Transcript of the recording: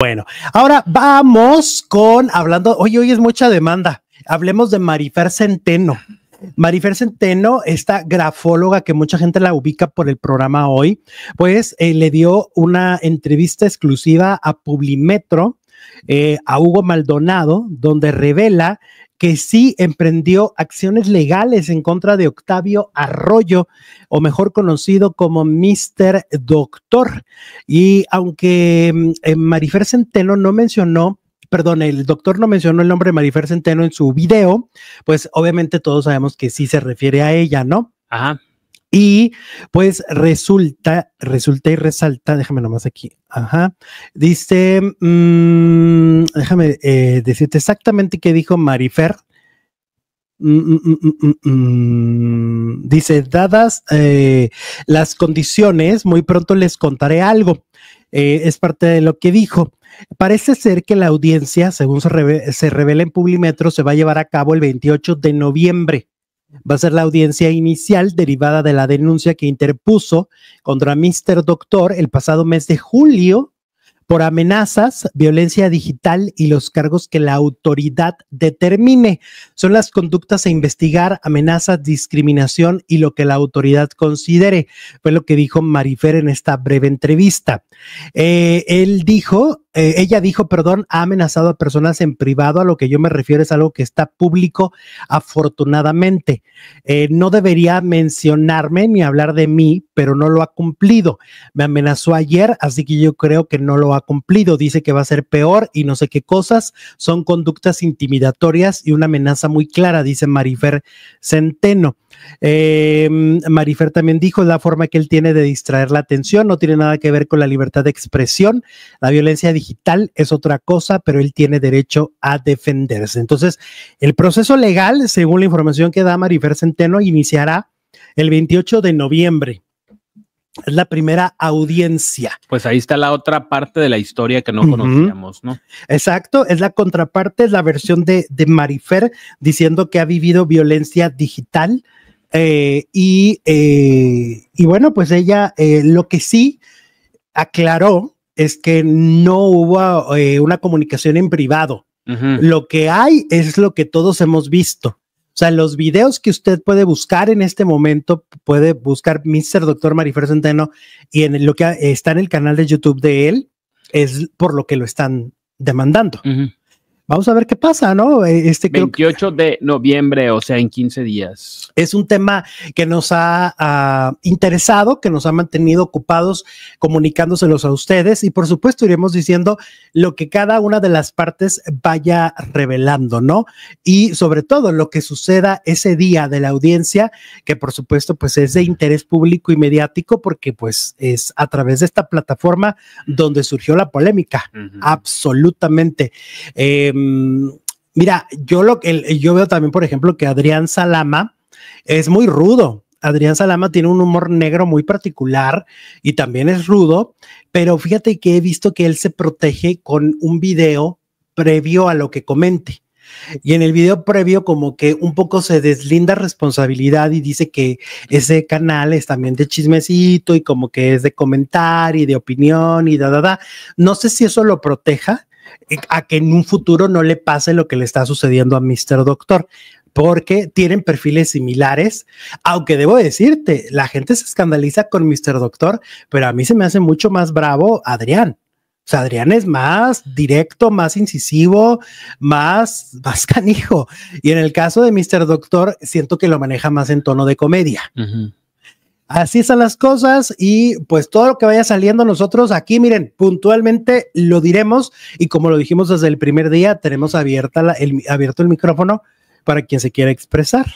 Bueno, ahora vamos con hablando. Hoy, hoy es mucha demanda. Hablemos de Marifer Centeno. Marifer Centeno, esta grafóloga que mucha gente la ubica por el programa hoy, pues eh, le dio una entrevista exclusiva a Publimetro, eh, a Hugo Maldonado, donde revela que sí emprendió acciones legales en contra de Octavio Arroyo, o mejor conocido como Mr. Doctor. Y aunque mm, eh, Marifer Centeno no mencionó perdón, el doctor no mencionó el nombre de Marifer Centeno en su video, pues obviamente todos sabemos que sí se refiere a ella, ¿no? Ajá. Y pues resulta, resulta y resalta, déjame nomás aquí, ajá, dice, mm, déjame eh, decirte exactamente qué dijo Marifer. Mm, mm, dice, dadas eh, las condiciones, muy pronto les contaré algo. Eh, es parte de lo que dijo. Parece ser que la audiencia, según se, se revela en Publimetro, se va a llevar a cabo el 28 de noviembre va a ser la audiencia inicial derivada de la denuncia que interpuso contra Mr. Doctor el pasado mes de julio por amenazas, violencia digital y los cargos que la autoridad determine. Son las conductas a investigar, amenazas, discriminación y lo que la autoridad considere. Fue lo que dijo Marifer en esta breve entrevista. Eh, él dijo eh, ella dijo, perdón, ha amenazado a personas en privado, a lo que yo me refiero es algo que está público, afortunadamente. Eh, no debería mencionarme ni hablar de mí, pero no lo ha cumplido. Me amenazó ayer, así que yo creo que no lo ha cumplido. Dice que va a ser peor y no sé qué cosas. Son conductas intimidatorias y una amenaza muy clara, dice Marifer Centeno. Em, Marifer también dijo, la forma que él tiene de distraer la atención no tiene nada que ver con la libertad de expresión. La violencia digital es otra cosa, pero él tiene derecho a defenderse. Entonces, el proceso legal, según la información que da Marifer Centeno, iniciará el 28 de noviembre. Es la primera audiencia. Pues ahí está la otra parte de la historia que no conocíamos, ¿no? Exacto, es la contraparte, es la versión de, de Marifer diciendo que ha vivido violencia digital, eh, y, eh, y, bueno, pues ella eh, lo que sí aclaró es que no hubo una comunicación en privado. Lo que hay es lo que todos hemos visto. O sea, los videos que usted puede buscar en este momento, puede buscar Mr. Doctor Marifer Centeno y en lo que está en el canal de YouTube de él, es por lo que lo están demandando vamos a ver qué pasa, ¿no? E, este, 28 de noviembre, o sea, en 15 días. Es un tema que nos ha ah, interesado, que nos ha mantenido ocupados comunicándoselos a ustedes y por supuesto iremos diciendo lo que cada una de las partes vaya revelando, ¿no? Y sobre todo lo que suceda ese día de la audiencia, que por supuesto pues es de interés público y mediático porque pues es a través de esta plataforma donde surgió la polémica, absolutamente. Eh, Em, mira, yo, lo, que yo veo también, por ejemplo, que Adrián Salama es muy rudo. Adrián Salama tiene un humor negro muy particular y también es rudo, pero fíjate que he visto que él se protege con un video previo a lo que comente. Y en el video previo como que un poco se deslinda responsabilidad y dice que ese canal es también de chismecito y como que es de comentar y de opinión y da, da, da. No sé si eso lo proteja, a que en un futuro no le pase lo que le está sucediendo a Mr. Doctor, porque tienen perfiles similares, aunque debo decirte, la gente se escandaliza con Mr. Doctor, pero a mí se me hace mucho más bravo Adrián. O sea, Adrián es más directo, más incisivo, más, más canijo. Y en el caso de Mr. Doctor, siento que lo maneja más en tono de comedia. Así están las cosas y pues todo lo que vaya saliendo nosotros aquí, miren, puntualmente lo diremos y como lo dijimos desde el primer día, tenemos abierta el, abierto el micrófono para quien se quiera expresar.